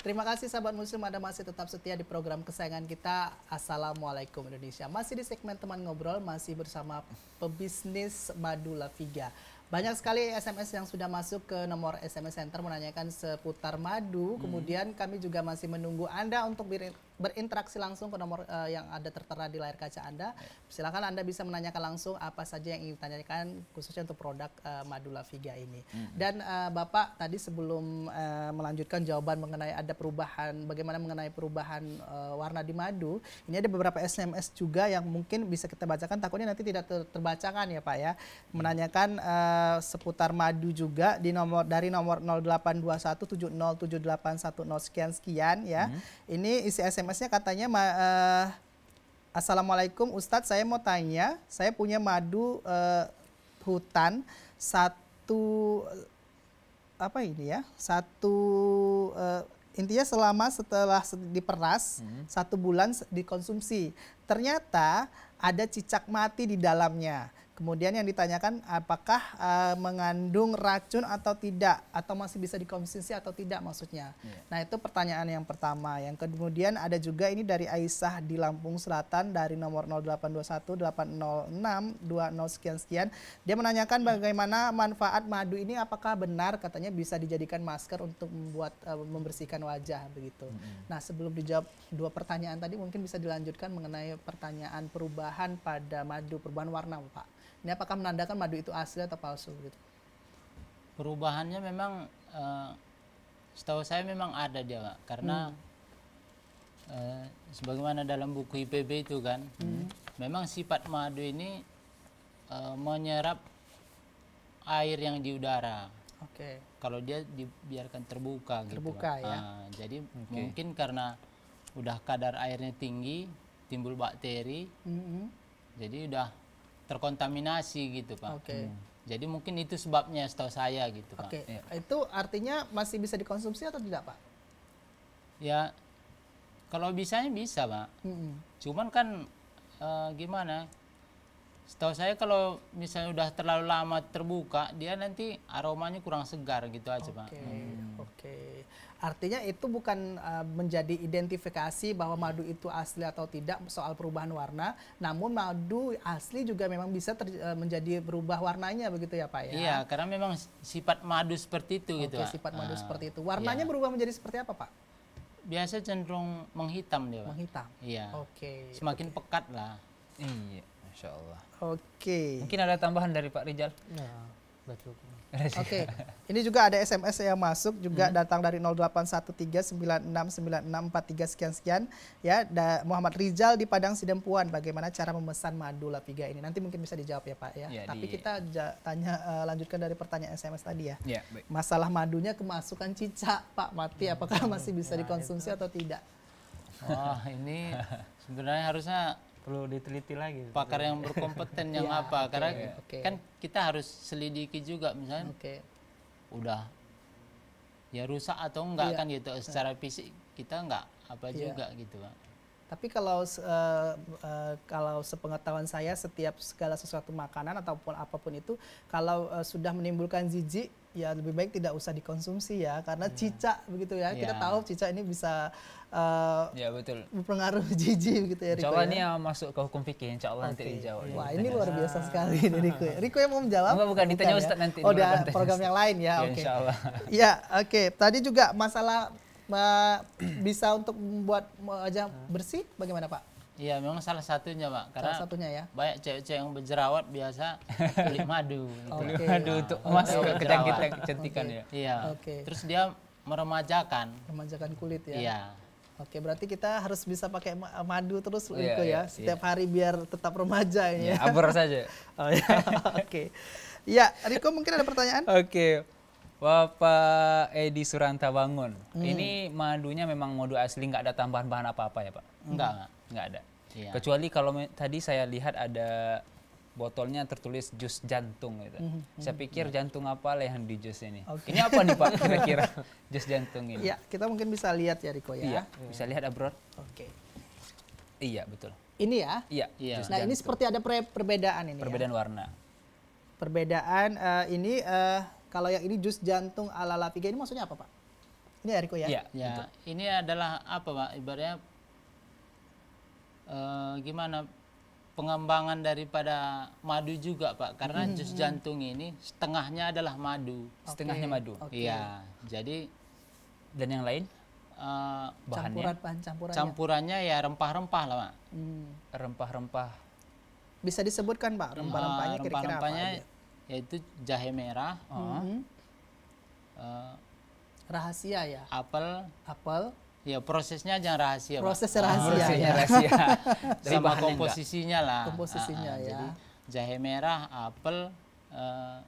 Terima kasih sahabat muslim Anda masih tetap setia di program kesayangan kita Assalamualaikum Indonesia. Masih di segmen teman ngobrol masih bersama pebisnis Madu Viga Banyak sekali SMS yang sudah masuk ke nomor SMS Center menanyakan seputar madu. Hmm. Kemudian kami juga masih menunggu Anda untuk berinteraksi langsung ke nomor uh, yang ada tertera di layar kaca Anda. Silakan Anda bisa menanyakan langsung apa saja yang ingin ditanyakan khususnya untuk produk uh, eh, Madula Viga ini. -hmm. Dan uh, Bapak tadi sebelum uh, melanjutkan jawaban mengenai ada perubahan bagaimana mengenai perubahan uh, warna di madu, ini ada beberapa SMS juga yang mungkin bisa kita bacakan takutnya nanti tidak ter terbacakan ya Pak ya. Iya. Menanyakan uh, seputar madu juga di nomor dari nomor 0821707810 sekian sekian ya. -hmm. Ini isi SMS SMS-nya katanya uh, Assalamualaikum Ustadz saya mau tanya saya punya madu uh, hutan satu apa ini ya satu uh, intinya selama setelah diperas hmm. satu bulan dikonsumsi ternyata ada cicak mati di dalamnya Kemudian yang ditanyakan apakah uh, mengandung racun atau tidak atau masih bisa dikonsumsi atau tidak maksudnya. Yeah. Nah, itu pertanyaan yang pertama. Yang kemudian ada juga ini dari Aisyah di Lampung Selatan dari nomor 0821 806 20 sekian sekian. Dia menanyakan bagaimana manfaat madu ini apakah benar katanya bisa dijadikan masker untuk membuat uh, membersihkan wajah begitu. -hmm. Nah, sebelum dijawab dua pertanyaan tadi mungkin bisa dilanjutkan mengenai pertanyaan perubahan pada madu, perubahan warna, Pak. Ini apakah menandakan madu itu asli atau palsu gitu? Perubahannya memang uh, setahu saya memang ada dia, Karena hmm. Uh, sebagaimana dalam buku IPB itu kan, hmm. memang sifat madu ini uh, menyerap air yang di udara. Oke. Okay. Kalau dia dibiarkan terbuka, gitu, terbuka gitu. ya. Uh, jadi okay. mungkin karena udah kadar airnya tinggi, timbul bakteri. Mm -hmm. Jadi udah terkontaminasi gitu pak. Oke. Okay. Hmm. Jadi mungkin itu sebabnya setahu saya gitu pak. Oke. Okay. Ya. Itu artinya masih bisa dikonsumsi atau tidak pak? Ya kalau bisanya bisa pak. Hmm. Cuman kan e, gimana? Setahu saya kalau misalnya udah terlalu lama terbuka, dia nanti aromanya kurang segar gitu aja okay. pak. Hmm. Artinya itu bukan uh, menjadi identifikasi bahwa madu itu asli atau tidak soal perubahan warna, namun madu asli juga memang bisa ter, uh, menjadi berubah warnanya begitu ya Pak ya. Iya, karena memang sifat madu seperti itu okay, gitu. Oke, sifat madu uh, seperti itu. Warnanya iya. berubah menjadi seperti apa Pak? Biasa cenderung menghitam dia, Pak. Menghitam. Iya. Oke. Semakin okay. pekat lah. Iya, Masya Allah. Oke. Mungkin ada tambahan dari Pak Rijal? Nah. Oke, okay. ini juga ada SMS yang masuk juga hmm. datang dari 0813969643 sekian sekian ya da Muhammad Rizal di Padang Sidempuan bagaimana cara memesan madu lapiga ini nanti mungkin bisa dijawab ya Pak ya. ya Tapi di... kita tanya uh, lanjutkan dari pertanyaan SMS tadi ya. ya Masalah madunya kemasukan cicak Pak mati apakah masih bisa ya, dikonsumsi atau tidak? Wah oh, ini sebenarnya harusnya perlu diteliti lagi. Pakar yang berkompeten yang ya, apa? Karena okay. kan kita harus selidiki juga misalnya. Okay. Udah ya rusak atau enggak ya. kan gitu secara fisik kita enggak apa ya. juga gitu, Pak. Tapi kalau uh, uh, kalau sepengetahuan saya setiap segala sesuatu makanan ataupun apapun itu kalau uh, sudah menimbulkan jijik ya lebih baik tidak usah dikonsumsi ya karena hmm. cicak begitu ya. ya. Kita tahu cicak ini bisa uh, ya betul. berpengaruh jijik gitu ya Riko. ya. ini yang masuk ke hukum fikih insyaallah okay. nanti dijawab. Wah, ini luar biasa ah. sekali ini Riko. Ya. Riko yang mau menjawab? Enggak, bukan ditanya ya? Ustaz ya? nanti. Oh, ada program yang lain ya. Oke. Ya, Ya, oke. Ya, okay. Tadi juga masalah bisa untuk membuat wajah bersih bagaimana Pak? Iya, memang salah satunya, Pak. Karena salah satunya ya. Banyak cewek-cewek yang berjerawat biasa kulit madu. Gitu. okay. madu untuk masuk ke kecantikan kecantikan okay. ya. Iya. Oke. Okay. Terus dia meremajakan. Remajakan kulit ya. Iya. Oke, berarti kita harus bisa pakai madu terus yeah, itu ya, iya, iya. setiap yeah. hari biar tetap remaja ini. Yeah, ya? saja. oh ya. Oke. Okay. Ya, Riko mungkin ada pertanyaan? Oke. Okay. Bapak Edi Bangun, Hmm. Ini madunya memang madu asli, nggak ada tambahan bahan apa-apa ya Pak? Enggak. Hmm. Nggak ada. Iya. Kecuali kalau tadi saya lihat ada botolnya tertulis jus jantung gitu. Mm -hmm. Saya hmm. pikir iya. jantung apa lah yang di jus ini. Okay. Ini apa nih Pak kira-kira jus jantung ini? Ya, kita mungkin bisa lihat ya Riko ya. Iya, bisa lihat abroad. Oke. Okay. Iya, betul. Ini ya? Iya. iya. Nah, jantung. ini seperti ada perbedaan ini ya? Perbedaan ya? warna. Perbedaan uh, ini uh, kalau yang ini jus jantung ala Lapiga ini maksudnya apa, Pak? Ini Eriko ya? Iya, ya. ini adalah apa, Pak? Ibaratnya uh, gimana pengembangan daripada madu juga, Pak. Karena hmm, jus hmm. jantung ini setengahnya adalah madu. Okay. Setengahnya madu. Okay. Iya. Jadi dan yang lain uh, bahannya campuran bahan campurannya. campurannya ya rempah-rempah lah, Pak. Hmm. Rempah-rempah bisa disebutkan pak rempah-rempahnya ah, kira-kira rempah apa yaitu jahe merah, mm -hmm. uh, rahasia ya, apel, apel, Ya prosesnya jangan rahasia. Proses ah, rahasia. Ah, prosesnya ya. rahasia. Sama komposisinya enggak. lah. Komposisinya ah, ah, ya. Jadi jahe merah, apel, uh,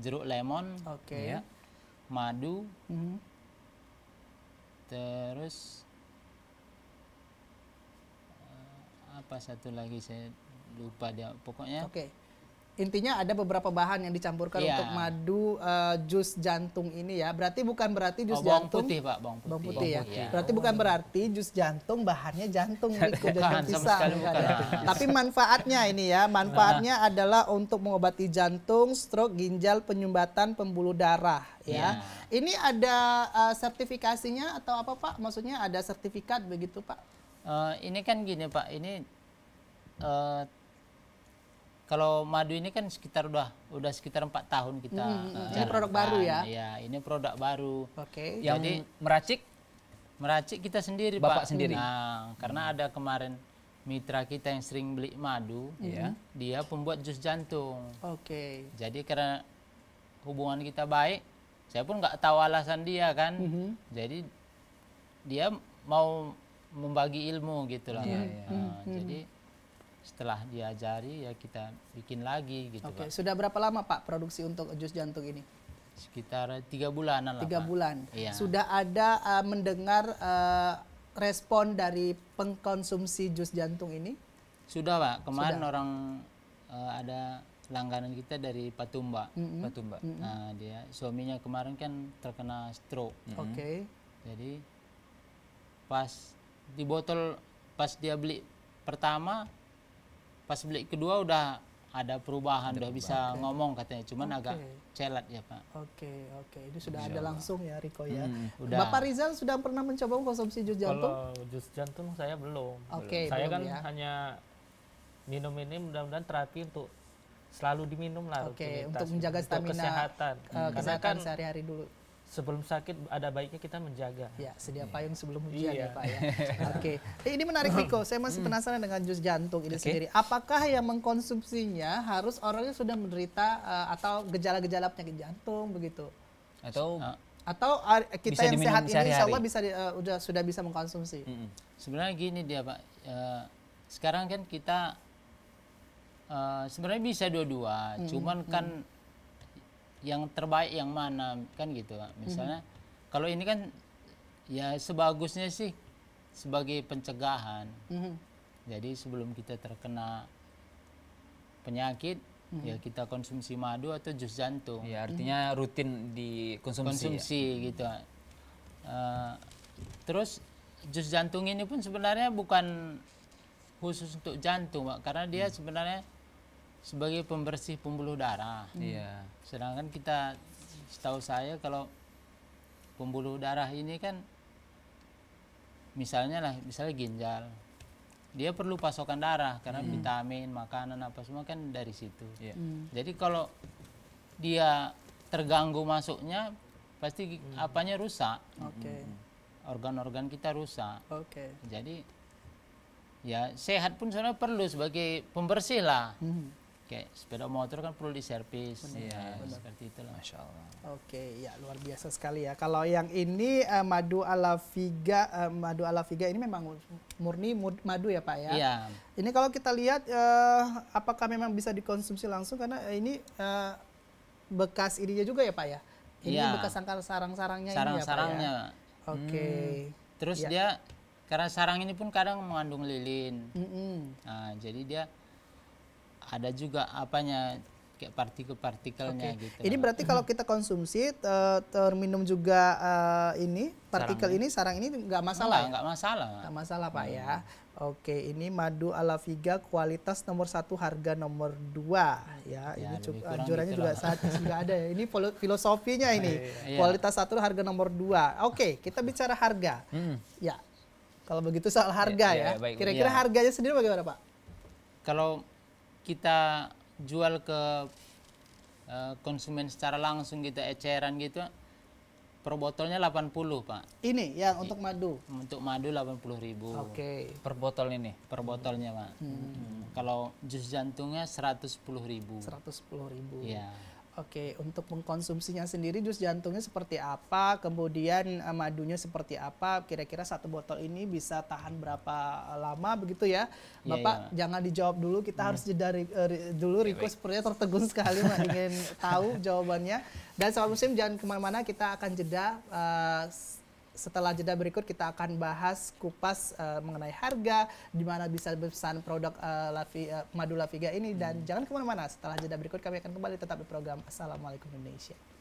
jeruk lemon, okay. ya, madu, mm -hmm. terus eh, apa satu lagi saya lupa dia pokoknya. Okay intinya ada beberapa bahan yang dicampurkan yeah. untuk madu uh, jus jantung ini ya. Berarti bukan berarti jus oh, jantung. Bawang putih pak, bawang putih. Bawang putih, ya. bawang putih ya. Berarti oh. bukan berarti jus jantung bahannya jantung Riko, jantung bisa Bukan, iya. Tapi manfaatnya ini ya, manfaatnya nah. adalah untuk mengobati jantung, stroke, ginjal, penyumbatan pembuluh darah ya. ya, Ini ada uh, sertifikasinya atau apa pak? Maksudnya ada sertifikat begitu pak? Uh, ini kan gini pak, ini uh, kalau madu ini kan sekitar udah udah sekitar empat tahun kita hmm, uh, ini eh, produk baru ya ya ini produk baru oke okay. yang Jadi, meracik meracik kita sendiri bapak Pak. sendiri nah, karena hmm. ada kemarin mitra kita yang sering beli madu yeah. dia pembuat jus jantung oke okay. jadi karena hubungan kita baik saya pun nggak tahu alasan dia kan mm -hmm. jadi dia mau membagi ilmu gitu lah yeah. Iya. nah, mm -hmm. jadi setelah diajari ya kita bikin lagi gitu Oke, Pak. sudah berapa lama Pak produksi untuk jus jantung ini? Sekitar tiga bulan lah Tiga bulan? Iya. Sudah ada uh, mendengar uh, respon dari pengkonsumsi jus jantung ini? Sudah Pak, kemarin sudah. orang uh, ada langganan kita dari Patumba. Mm -hmm. Patumba. Mm -hmm. Nah, dia suaminya kemarin kan terkena stroke. Mm -hmm. Oke. Okay. Jadi pas di botol pas dia beli pertama pas beli kedua udah ada perubahan udah bisa okay. ngomong katanya cuman okay. agak celat ya pak oke okay, oke okay. ini sudah Insya ada langsung ya Riko ya hmm, udah. Bapak Rizal sudah pernah mencoba konsumsi jus jantung kalau jus jantung saya belum okay, saya belum, kan ya. hanya minum ini mudah-mudahan terapi untuk selalu diminum lah oke okay, untuk menjaga stamina untuk kesehatan hmm. Kesehatan kan sehari-hari dulu sebelum sakit ada baiknya kita menjaga. Ya, sedia iya. payung sebelum hujan yeah. ya Pak ya. Oke, okay. Eh, ini menarik Riko. Saya masih hmm. penasaran dengan jus jantung ini okay. sendiri. Apakah yang mengkonsumsinya harus orangnya sudah menderita uh, atau gejala-gejala penyakit jantung begitu? Atau uh, atau kita yang sehat ini insya Allah bisa di, uh, udah, sudah bisa mengkonsumsi. Mm -hmm. Sebenarnya gini dia Pak, uh, sekarang kan kita uh, sebenarnya bisa dua-dua, mm -hmm. cuman kan mm -hmm yang terbaik yang mana kan gitu misalnya mm -hmm. kalau ini kan ya sebagusnya sih sebagai pencegahan mm -hmm. jadi sebelum kita terkena penyakit mm -hmm. ya kita konsumsi madu atau jus jantung ya artinya mm -hmm. rutin dikonsumsi ya? konsumsi ya? gitu uh, terus jus jantung ini pun sebenarnya bukan khusus untuk jantung Pak, karena dia mm -hmm. sebenarnya sebagai pembersih pembuluh darah. Hmm. Iya. Hmm. Sedangkan kita setahu saya kalau pembuluh darah ini kan misalnya lah misalnya ginjal dia perlu pasokan darah karena hmm. vitamin makanan apa semua kan dari situ yeah. hmm. jadi kalau dia terganggu masuknya pasti hmm. apanya rusak okay. Hmm. organ-organ kita rusak okay. jadi ya sehat pun sebenarnya perlu sebagai pembersih lah hmm kayak sepeda motor kan perlu diservis ya, benar. seperti lah, Masya Allah oke ya luar biasa sekali ya kalau yang ini uh, madu ala figa uh, madu ala figa ini memang murni madu ya Pak ya iya ini kalau kita lihat uh, apakah memang bisa dikonsumsi langsung karena ini uh, bekas ininya juga ya Pak ya ini iya. bekas sarang-sarangnya sarang, ini ya sarangnya ya? oke hmm. terus ya. dia karena sarang ini pun kadang mengandung lilin mm -hmm. nah, jadi dia ada juga apanya kayak partikel-partikelnya okay. gitu. Ini berarti kalau kita konsumsi terminum juga uh, ini partikel sarang. ini sarang ini nggak masalah. Ya? Nggak masalah. Nggak masalah pak ya. Hmm. Oke, ini madu ala Viga kualitas nomor satu, harga nomor dua ya. ya ini cukup anjurannya gitu juga saat juga ada ya. Ini filosofinya ini ya. kualitas satu, harga nomor dua. Oke, kita bicara harga. Hmm. Ya, kalau begitu soal harga iya, ya. Iya, Kira-kira ya, ya. Kira -kira harganya sendiri bagaimana pak? Kalau kita jual ke uh, konsumen secara langsung kita gitu, eceran gitu per botolnya 80 pak ini ya untuk madu untuk madu 80 ribu oke okay. per botol ini per botolnya pak hmm. Hmm. kalau jus jantungnya 110 ribu 110 ribu ya Oke, untuk mengkonsumsinya sendiri jus jantungnya seperti apa, kemudian eh, madunya seperti apa, kira-kira satu botol ini bisa tahan berapa eh, lama begitu ya. Iya, Bapak yeah, yeah. jangan dijawab dulu, kita hmm. harus iya. jeda uh, dulu. Iya, Riko yeah, sepertinya tertegun sekali mah ingin tahu jawabannya. Dan soal musim jangan kemana-mana, kita akan jeda uh, setelah jeda berikut kita akan bahas kupas uh, mengenai harga, di mana bisa pesan produk uh, Lavi, uh, madu Laviga ini dan hmm. jangan kemana-mana. Setelah jeda berikut kami akan kembali tetap di program Assalamualaikum Indonesia.